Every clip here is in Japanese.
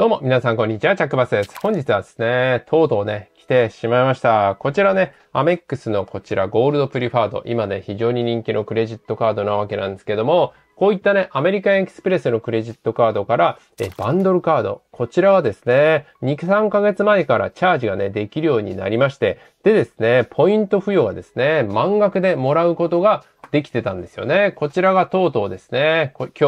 どうも、皆さん、こんにちは。チャックバスです。本日はですね、とうとうね、来てしまいました。こちらね、アメックスのこちら、ゴールドプリファード。今ね、非常に人気のクレジットカードなわけなんですけども、こういったね、アメリカンエキスプレスのクレジットカードから、え、バンドルカード。こちらはですね、2、3ヶ月前からチャージがね、できるようになりまして、でですね、ポイント付与がですね、満額でもらうことができてたんですよね。こちらがとうとうですね、今日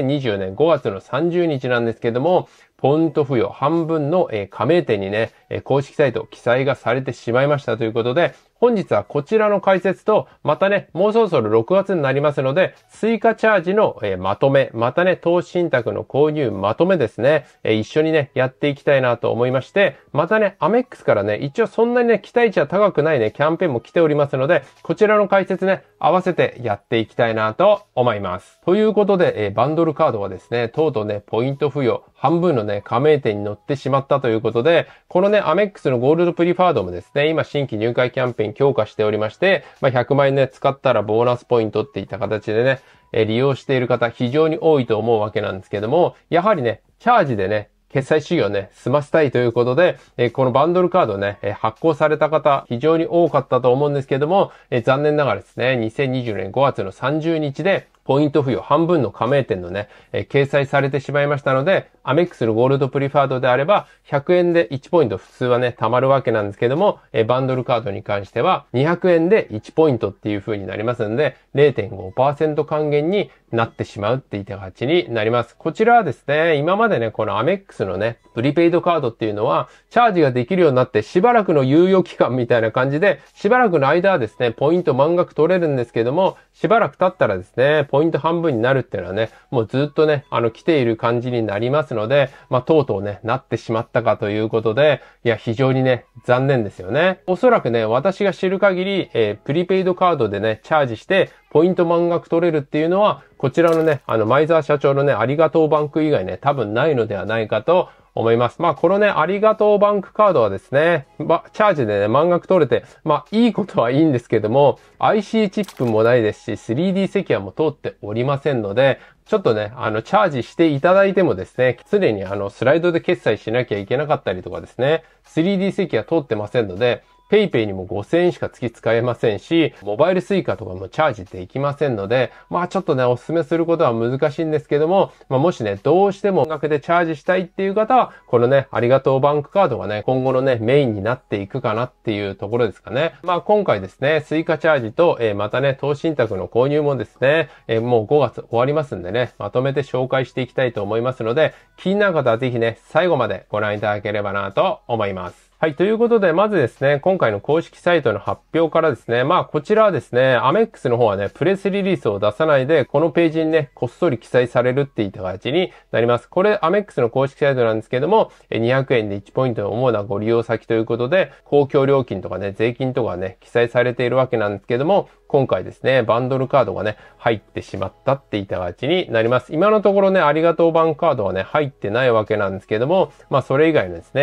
2020年5月の30日なんですけども、ポント付与半分の加盟店にね、公式サイト記載がされてしまいましたということで、本日はこちらの解説と、またね、もうそろそろ6月になりますので、追加チャージの、えー、まとめ、またね、投資信託の購入まとめですね、えー、一緒にね、やっていきたいなと思いまして、またね、アメックスからね、一応そんなにね、期待値は高くないね、キャンペーンも来ておりますので、こちらの解説ね、合わせてやっていきたいなと思います。ということで、えー、バンドルカードはですね、とうとうね、ポイント付与、半分のね、加盟店に乗ってしまったということで、このね、アメックスのゴールドプリファードもですね、今新規入会キャンペーンに強化しておりまして、まあ、100万円ね、使ったらボーナスポイントっていった形でね、え利用している方非常に多いと思うわけなんですけども、やはりね、チャージでね、決済資料ね、済ませたいということで、えこのバンドルカードね、え発行された方、非常に多かったと思うんですけども、え残念ながらですね、2020年5月の30日で、ポイント付与半分の加盟店のね、え掲載されてしまいましたので、アメックスのゴールドプリファードであれば、100円で1ポイント普通はね、貯まるわけなんですけども、えバンドルカードに関しては、200円で1ポイントっていう風になりますので、0.5%還元になってしまうっていった形になります。こちらはですね、今までね、このアメックスのね、プリペイドカードっていうのは、チャージができるようになって、しばらくの猶予期間みたいな感じで、しばらくの間はですね、ポイント満額取れるんですけども、しばらく経ったらですね、ポイント半分になるっていうのはね、もうずっとね、あの、来ている感じになりますので、まあ、とうとうね、なってしまったかということで、いや、非常にね、残念ですよね。おそらくね、私が知る限り、えー、プリペイドカードでね、チャージして、ポイント満額取れるっていうのは、こちらのね、あの、前澤社長のね、ありがとうバンク以外ね、多分ないのではないかと思います。まあ、このね、ありがとうバンクカードはですね、まあ、チャージでね、満額取れて、まあ、いいことはいいんですけども、IC チップもないですし、3D セキュアも通っておりませんので、ちょっとね、あの、チャージしていただいてもですね、常にあの、スライドで決済しなきゃいけなかったりとかですね、3D セキュア通ってませんので、ペイペイにも5000円しか月使えませんし、モバイルスイカとかもチャージできませんので、まあちょっとね、お勧めすることは難しいんですけども、まあもしね、どうしても音楽でチャージしたいっていう方は、このね、ありがとうバンクカードがね、今後のね、メインになっていくかなっていうところですかね。まあ今回ですね、スイカチャージと、えー、またね、投資信託の購入もですね、えー、もう5月終わりますんでね、まとめて紹介していきたいと思いますので、気になる方はぜひね、最後までご覧いただければなと思います。はい。ということで、まずですね、今回の公式サイトの発表からですね、まあ、こちらはですね、アメックスの方はね、プレスリリースを出さないで、このページにね、こっそり記載されるっていった形になります。これ、アメックスの公式サイトなんですけども、200円で1ポイントの主なご利用先ということで、公共料金とかね、税金とかね、記載されているわけなんですけども、今回ですね、バンドルカードがね、入ってしまったっていた形になります。今のところね、ありがとう版カードはね、入ってないわけなんですけども、まあそれ以外のですね、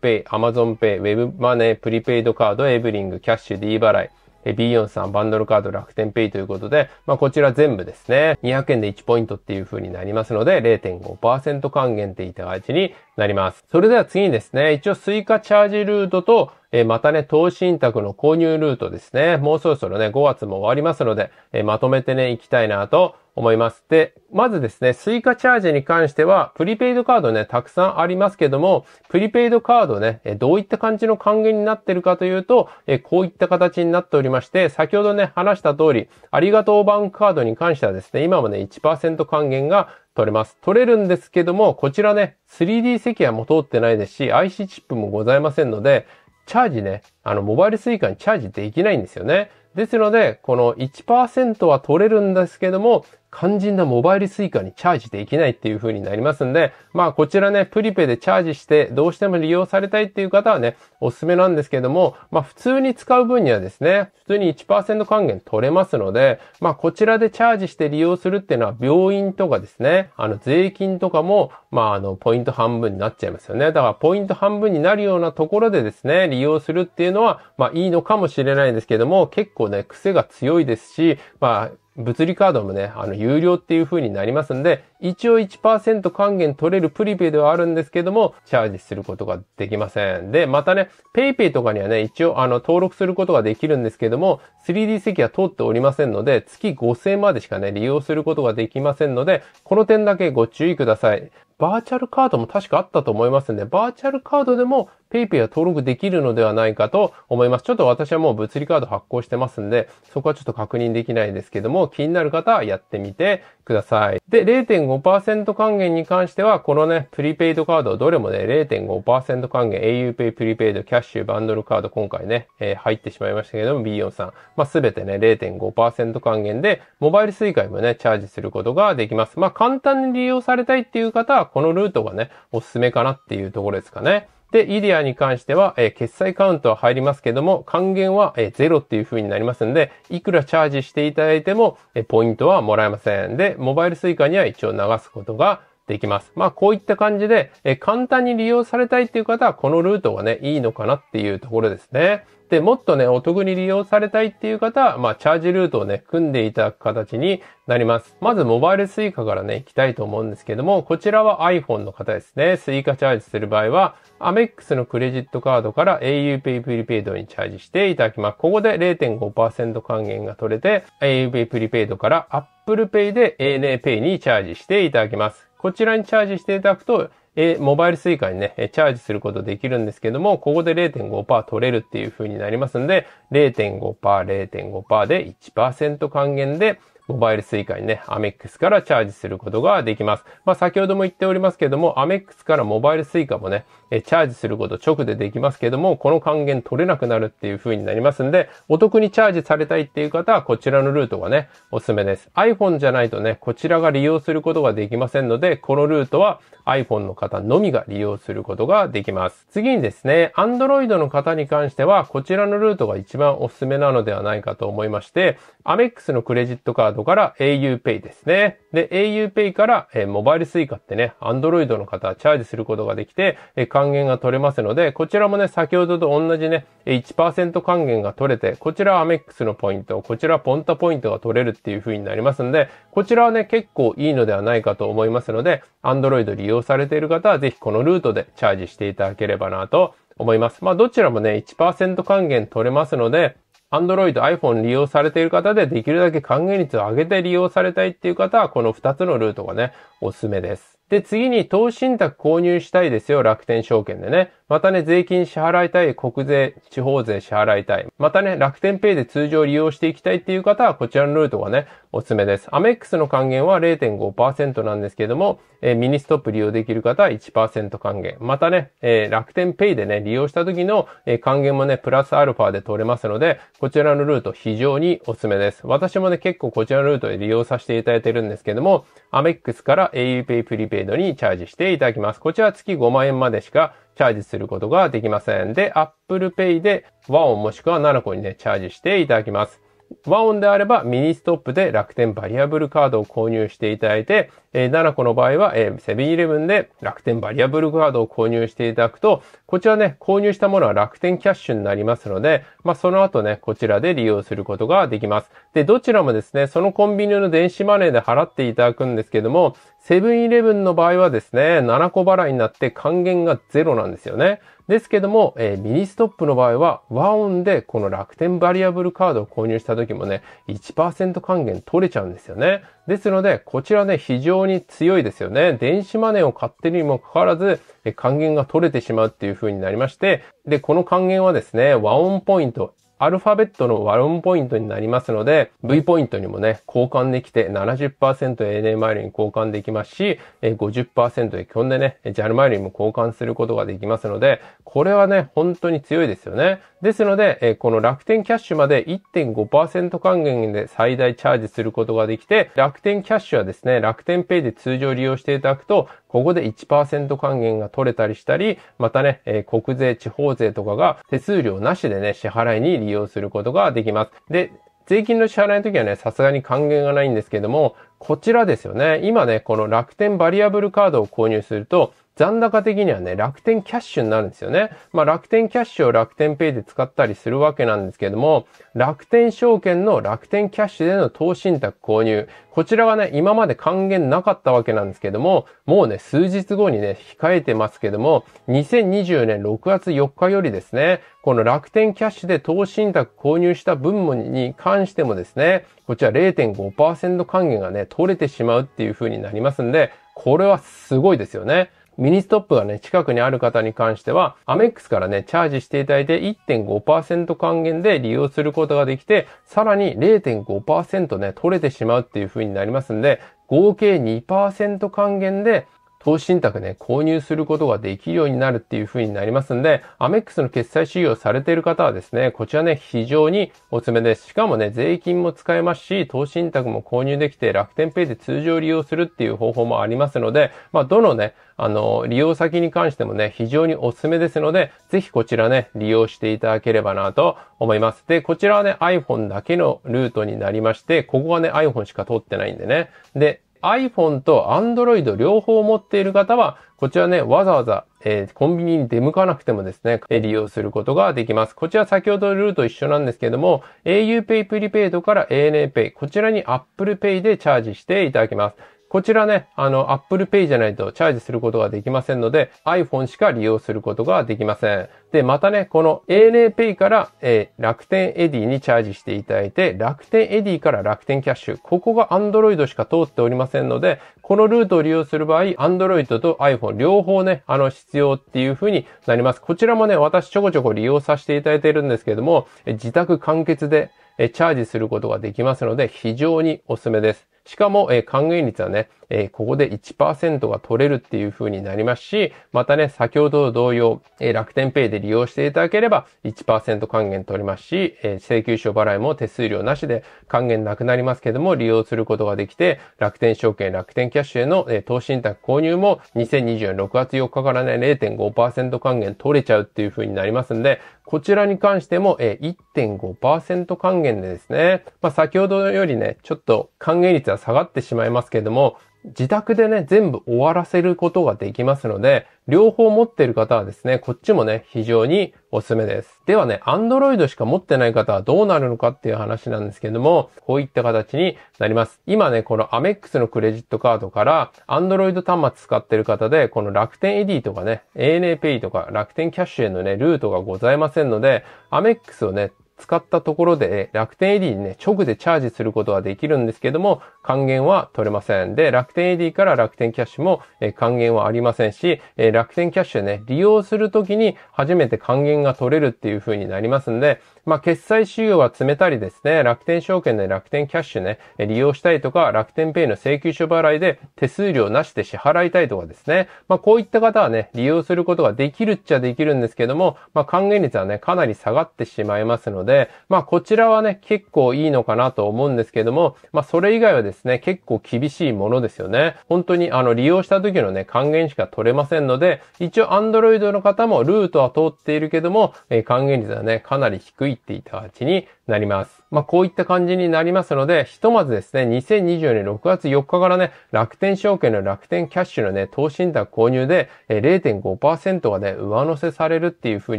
auPay、AmazonPay、Web マネー、プリペイドカード、エブリング、キャッシュ、D 払い、え B4 さん、バンドルカード、楽天ペイということで、まあ、こちら全部ですね、200円で1ポイントっていう風になりますので、0.5%還元っていた形になります。それでは次にですね、一応追加チャージルートと、えー、またね、投資信託の購入ルートですね。もうそろそろね、5月も終わりますので、えー、まとめてね、行きたいなと思います。で、まずですね、スイカチャージに関しては、プリペイドカードね、たくさんありますけども、プリペイドカードね、どういった感じの還元になってるかというと、こういった形になっておりまして、先ほどね、話した通り、ありがとうバンクカードに関してはですね、今もね、1%還元が取れます。取れるんですけども、こちらね、3D セキュアも通ってないですし、IC チップもございませんので、チャージね、あの、モバイル suica にチャージできないんですよね。ですので、この1%は取れるんですけども、肝心なモバイルスイカにチャージできないっていう風になりますんで、まあこちらね、プリペでチャージしてどうしても利用されたいっていう方はね、おすすめなんですけども、まあ普通に使う分にはですね、普通に1%還元取れますので、まあこちらでチャージして利用するっていうのは病院とかですね、あの税金とかも、まああのポイント半分になっちゃいますよね。だからポイント半分になるようなところでですね、利用するっていうのは、まあいいのかもしれないんですけども、結構ね、癖が強いですし、まあ物理カードもね、あの、有料っていう風になりますんで、一応1%還元取れるプリペイではあるんですけども、チャージすることができません。で、またね、PayPay とかにはね、一応、あの、登録することができるんですけども、3D 席は通っておりませんので、月5000までしかね、利用することができませんので、この点だけご注意ください。バーチャルカードも確かあったと思いますんで、バーチャルカードでも PayPay は登録できるのではないかと思います。ちょっと私はもう物理カード発行してますんで、そこはちょっと確認できないですけども、気になる方はやってみてください。で、0.5%還元に関しては、このね、プリペイドカード、どれもね、0.5%還元、aupay プリペイド、キャッシュ、バンドルカード、今回ね、えー、入ってしまいましたけども、B4 さん。ますべてね、0.5%還元で、モバイル水 u i もね、チャージすることができます。まあ、簡単に利用されたいっていう方は、は、このルートがね、おすすめかなっていうところですかね。で、イデアに関しては、えー、決済カウントは入りますけども、還元は、えー、ゼロっていう風になりますんで、いくらチャージしていただいても、えー、ポイントはもらえません。で、モバイル suica には一応流すことができます。まあ、こういった感じで、え簡単に利用されたいっていう方は、このルートがね、いいのかなっていうところですね。で、もっとね、お得に利用されたいっていう方は、まあ、チャージルートをね、組んでいただく形になります。まず、モバイル suica からね、行きたいと思うんですけども、こちらは iPhone の方ですね。suica チャージする場合は、amex のクレジットカードから aupay prepaid にチャージしていただきます。ここで0.5%還元が取れて、aupay プリペイドから Apple Pay で ANAPay にチャージしていただきます。こちらにチャージしていただくと、え、モバイルスイカにね、チャージすることできるんですけども、ここで0.5%取れるっていう風になりますんで、0.5%、0.5%で1%還元で、モバイルスイカにね、メックスからチャージすることができます。まあ、先ほども言っておりますけども、メックスからモバイルスイカもね、チャージすること直でできますけども、この還元取れなくなるっていう風になりますんで、お得にチャージされたいっていう方は、こちらのルートがね、おすすめです。iPhone じゃないとね、こちらが利用することができませんので、このルートは iPhone の方のみが利用することができます。次にですね、Android の方に関しては、こちらのルートが一番おすすめなのではないかと思いまして、アメックスのクレジットカードドから auPay ですね。で、auPay から、えー、モバイル suica ってね、Android の方はチャージすることができて、えー、還元が取れますので、こちらもね、先ほどと同じね、1%還元が取れて、こちらアメックスのポイント、こちらポンタポイントが取れるっていう風になりますんで、こちらはね、結構いいのではないかと思いますので、Android 利用されている方はぜひこのルートでチャージしていただければなと思います。まあ、どちらもね、1%還元取れますので、Android、iPhone 利用されている方でできるだけ還元率を上げて利用されたいっていう方は、この2つのルートがね、おすすめです。で、次に投資信託購入したいですよ、楽天証券でね。またね、税金支払いたい、国税、地方税支払いたい。またね、楽天ペイで通常利用していきたいっていう方は、こちらのルートがね、おすすめです。アメックスの還元は0.5%なんですけども、えー、ミニストップ利用できる方は1%還元。またね、えー、楽天ペイでね、利用した時の、えー、還元もね、プラスアルファで取れますので、こちらのルート非常におすすめです。私もね、結構こちらのルートで利用させていただいてるんですけども、アメックスから auPay プリペイドにチャージしていただきます。こちら月5万円までしかチャージすることができません。で、Apple Pay で和音もしくは7個にね、チャージしていただきます。和音であればミニストップで楽天バリアブルカードを購入していただいて、えー、7個の場合は、えー、セブンイレブンで楽天バリアブルカードを購入していただくと、こちらね、購入したものは楽天キャッシュになりますので、まあ、その後ね、こちらで利用することができます。で、どちらもですね、そのコンビニの電子マネーで払っていただくんですけども、セブンイレブンの場合はですね、7個払いになって還元がゼロなんですよね。ですけども、えー、ミニストップの場合は、和音でこの楽天バリアブルカードを購入した時もね、1%還元取れちゃうんですよね。ですので、こちらね、非常に強いですよね。電子マネーを買ってるにもかかわらず、還元が取れてしまうっていう風になりまして、で、この還元はですね、和音ポイントアルファベットのワロンポイントになりますので、V ポイントにもね、交換できて70%、ANA マイルに交換できますし、50%で基本でね、JAL マイルにも交換することができますので、これはね、本当に強いですよね。ですので、この楽天キャッシュまで1.5%還元で最大チャージすることができて、楽天キャッシュはですね、楽天ペイで通常利用していただくと、ここで1%還元が取れたりしたり、またね、えー、国税、地方税とかが手数料なしでね、支払いに利用することができます。で、税金の支払いの時はね、さすがに還元がないんですけども、こちらですよね。今ね、この楽天バリアブルカードを購入すると、残高的にはね、楽天キャッシュになるんですよね。まあ、楽天キャッシュを楽天ペイで使ったりするわけなんですけども、楽天証券の楽天キャッシュでの投資信託購入。こちらはね、今まで還元なかったわけなんですけども、もうね、数日後にね、控えてますけども、2020年6月4日よりですね、この楽天キャッシュで投資信託購入した分もに関してもですね、こちら0.5%還元がね、ね、取れてしまうっていう風になりますんで、これはすごいですよね。ミニストップがね、近くにある方に関しては、アメックスからね、チャージしていただいて1.5%還元で利用することができて、さらに0.5%ね、取れてしまうっていう風になりますんで、合計2%還元で投資信託ね、購入することができるようになるっていう風になりますんで、アメックスの決済使用されている方はですね、こちらね、非常におすすめです。しかもね、税金も使えますし、投資信託も購入できて、楽天ペイで通常利用するっていう方法もありますので、まあ、どのね、あの、利用先に関してもね、非常におすすめですので、ぜひこちらね、利用していただければなと思います。で、こちらはね、iPhone だけのルートになりまして、ここはね、iPhone しか通ってないんでね。で、iPhone と Android 両方持っている方は、こちらね、わざわざ、えー、コンビニに出向かなくてもですね、利用することができます。こちら先ほどルート一緒なんですけども、aupay プリペイドから ANApay、こちらに Apple Pay でチャージしていただきます。こちらね、あの、Apple Pay じゃないとチャージすることができませんので、iPhone しか利用することができません。で、またね、この ANAPay から、えー、楽天エディにチャージしていただいて、楽天エディから楽天キャッシュ。ここが Android しか通っておりませんので、このルートを利用する場合、Android と iPhone 両方ね、あの、必要っていう風になります。こちらもね、私ちょこちょこ利用させていただいているんですけれども、自宅完結で、えチャージすることができますので、非常におすすめです。しかも、えー、還元率はね、えー、ここで1%が取れるっていう風になりますし、またね、先ほどと同様、えー、楽天ペイで利用していただければ1%還元取りますし、えー、請求書払いも手数料なしで還元なくなりますけども利用することができて、楽天証券、楽天キャッシュへの、えー、投資信託購入も2024年6月4日からね、0.5%還元取れちゃうっていう風になりますんで、こちらに関しても、えー、1.5%還元でですね、まあ、先ほどよりね、ちょっと還元率は下がってしまいますけども、自宅でね、全部終わらせることができますので、両方持ってる方はですね、こっちもね、非常におすすめです。ではね、Android しか持ってない方はどうなるのかっていう話なんですけども、こういった形になります。今ね、この Amex のクレジットカードから、Android 端末使ってる方で、この楽天エディとかね、ANAPay とか楽天キャッシュへのね、ルートがございませんので、Amex をね、使ったところで楽天 AD にね、直でチャージすることはできるんですけども、還元は取れません。で、楽天 AD から楽天キャッシュも還元はありませんし、楽天キャッシュね、利用するときに初めて還元が取れるっていう風になりますんで、まあ、決済資料は詰めたりですね、楽天証券で楽天キャッシュね、利用したいとか、楽天ペイの請求書払いで手数料なしで支払いたいとかですね、まあ、こういった方はね、利用することができるっちゃできるんですけども、まあ、還元率はね、かなり下がってしまいますので、まあ、こちらはね、結構いいのかなと思うんですけども、まあ、それ以外はですね、結構厳しいものですよね。本当にあの、利用した時のね、還元しか取れませんので、一応アンドロイドの方もルートは通っているけども、還元率はね、かなり低い入っていた形になります。まあ、こういった感じになりますので、ひとまずですね、2024年6月4日からね、楽天証券の楽天キャッシュのね、投資信託購入で0.5%がね、上乗せされるっていう風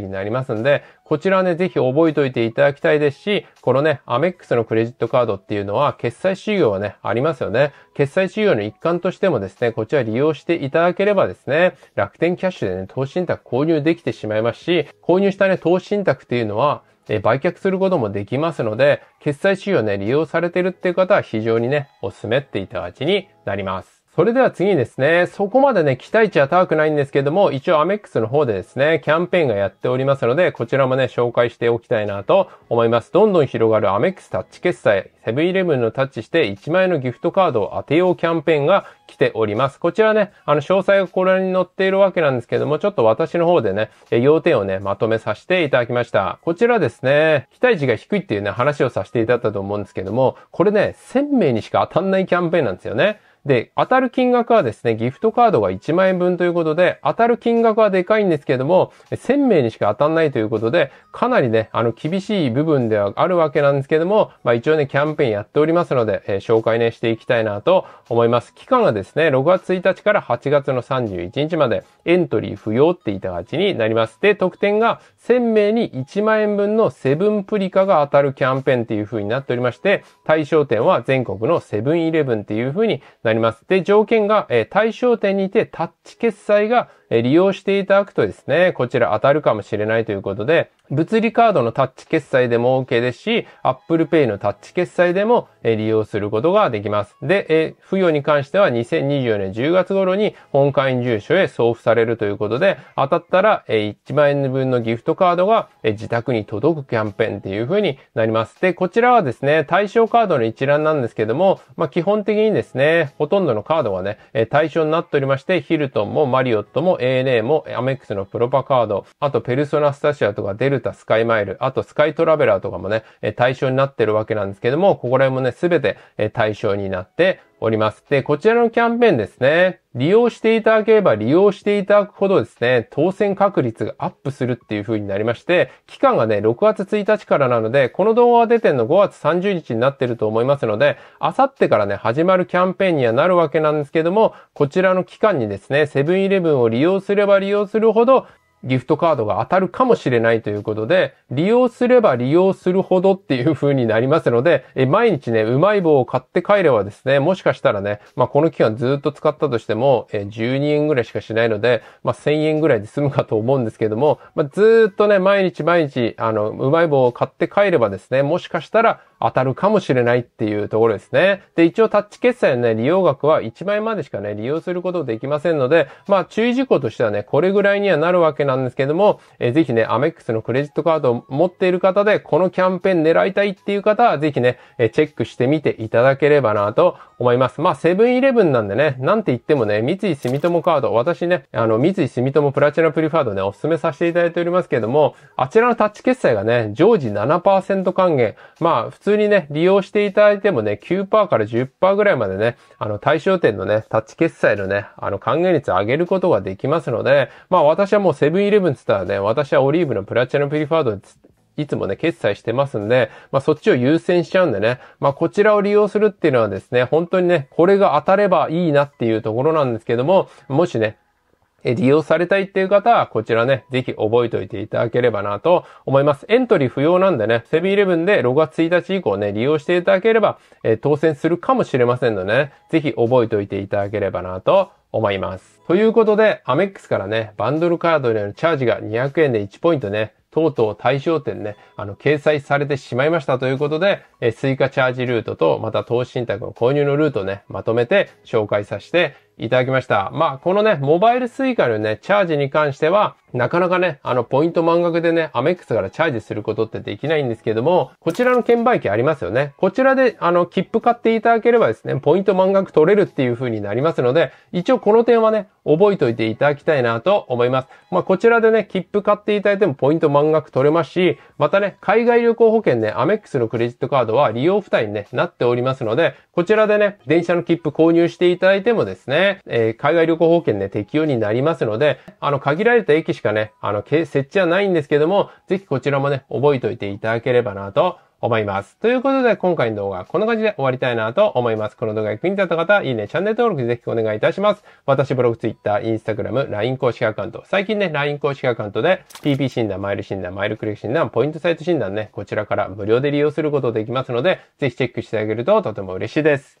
になりますんで、こちらね、ぜひ覚えておいていただきたいですし、このね、アメックスのクレジットカードっていうのは、決済事業はね、ありますよね。決済事業の一環としてもですね、こちら利用していただければですね、楽天キャッシュでね、投資信託購入できてしまいますし、購入したね、投資信託っていうのは、え売却することもできますので、決済仕様ね、利用されてるっていう方は非常にね、おすすめっていただきになります。それでは次にですね、そこまでね、期待値は高くないんですけども、一応アメックスの方でですね、キャンペーンがやっておりますので、こちらもね、紹介しておきたいなと思います。どんどん広がるアメックスタッチ決済、セブンイレブンのタッチして1万円のギフトカードを当てようキャンペーンが来ております。こちらね、あの、詳細がこれに載っているわけなんですけども、ちょっと私の方でね、要点をね、まとめさせていただきました。こちらですね、期待値が低いっていうね、話をさせていただいたと思うんですけども、これね、1000名にしか当たんないキャンペーンなんですよね。で、当たる金額はですね、ギフトカードが1万円分ということで、当たる金額はでかいんですけども、1000名にしか当たんないということで、かなりね、あの、厳しい部分ではあるわけなんですけども、まあ一応ね、キャンペーンやっておりますので、えー、紹介ね、していきたいなと思います。期間はですね、6月1日から8月の31日まで、エントリー不要って言った形になります。で、特典が1000名に1万円分のセブンプリカが当たるキャンペーンっていう風になっておりまして、対象店は全国のセブンイレブンっていう風になります。ります。で、条件が、え対象店にてタッチ決済が利用していただくとですね、こちら当たるかもしれないということで、物理カードのタッチ決済でも OK ですし、Apple Pay のタッチ決済でも利用することができます。で、付与に関しては2024年10月頃に本会員住所へ送付されるということで、当たったら1万円分のギフトカードが自宅に届くキャンペーンっていう風になります。で、こちらはですね、対象カードの一覧なんですけども、まあ、基本的にですね、ほとんどのカードがね、対象になっておりまして、ヒルトンもマリオットも ANA もアメックスのプロパカード、あとペルソナスタシアとかデルタスカイマイル、あとスカイトラベラーとかもね、対象になってるわけなんですけども、ここら辺もね、すべて対象になって、おります。で、こちらのキャンペーンですね。利用していただければ利用していただくほどですね、当選確率がアップするっていう風になりまして、期間がね、6月1日からなので、この動画が出てんの5月30日になってると思いますので、あさってからね、始まるキャンペーンにはなるわけなんですけども、こちらの期間にですね、セブンイレブンを利用すれば利用するほど、ギフトカードが当たるかもしれないということで、利用すれば利用するほどっていう風になりますので、え毎日ね、うまい棒を買って帰ればですね、もしかしたらね、まあ、この期間ずっと使ったとしても、え12円ぐらいしかしないので、まあ、1000円ぐらいで済むかと思うんですけども、まあ、ずっとね、毎日毎日、あの、うまい棒を買って帰ればですね、もしかしたら、当たるかもしれないっていうところですね。で、一応タッチ決済のね、利用額は1枚までしかね、利用することできませんので、まあ注意事項としてはね、これぐらいにはなるわけなんですけども、えー、ぜひね、アメックスのクレジットカードを持っている方で、このキャンペーン狙いたいっていう方は、ぜひね、えー、チェックしてみていただければなと思います。まあ、セブンイレブンなんでね、なんて言ってもね、三井住友カード、私ね、あの、三井住友プラチナプリファードね、お勧めさせていただいておりますけども、あちらのタッチ決済がね、常時7%還元。まあ、普通普通にね、利用していただいてもね、9%から10%ぐらいまでね、あの、対象店のね、タッチ決済のね、あの、還元率上げることができますので、まあ私はもうセブンイレブンつったらね、私はオリーブのプラチナプリファードいつもね、決済してますんで、まあそっちを優先しちゃうんでね、まあこちらを利用するっていうのはですね、本当にね、これが当たればいいなっていうところなんですけども、もしね、利用されたいっていう方は、こちらね、ぜひ覚えておいていただければなと思います。エントリー不要なんでね、セブンイレブンで6月1日以降ね、利用していただければ、えー、当選するかもしれませんのでね、ぜひ覚えておいていただければなと思います。ということで、アメックスからね、バンドルカードでのチャージが200円で1ポイントね、とうとう対象店ね、あの、掲載されてしまいましたということで、えー、追加チャージルートと、また投資信託の購入のルートね、まとめて紹介させていただきました。まあ、このね、モバイル suica のね、チャージに関しては、なかなかね、あの、ポイント満額でね、アメックスからチャージすることってできないんですけども、こちらの券売機ありますよね。こちらで、あの、切符買っていただければですね、ポイント満額取れるっていう風になりますので、一応この点はね、覚えておいていただきたいなと思います。まあ、こちらでね、切符買っていただいてもポイント満額取れますし、またね、海外旅行保険ね、アメックスのクレジットカードは利用負担に、ね、なっておりますので、こちらでね、電車の切符購入していただいてもですね、えー、海外旅行保険ね、適用になりますので、あの、限られた駅しかね、あの、設置はないんですけども、ぜひこちらもね、覚えておいていただければなと思います。ということで、今回の動画はこんな感じで終わりたいなと思います。この動画が役に立った方、いいね、チャンネル登録ぜひお願いいたします。私、ブログ、ツイッター、インスタグラム、LINE 公式アカウント。最近ね、LINE 公式アカウントで、PP 診断、マイル診断、マイルクリック診断、ポイントサイト診断ね、こちらから無料で利用することできますので、ぜひチェックしてあげるととても嬉しいです。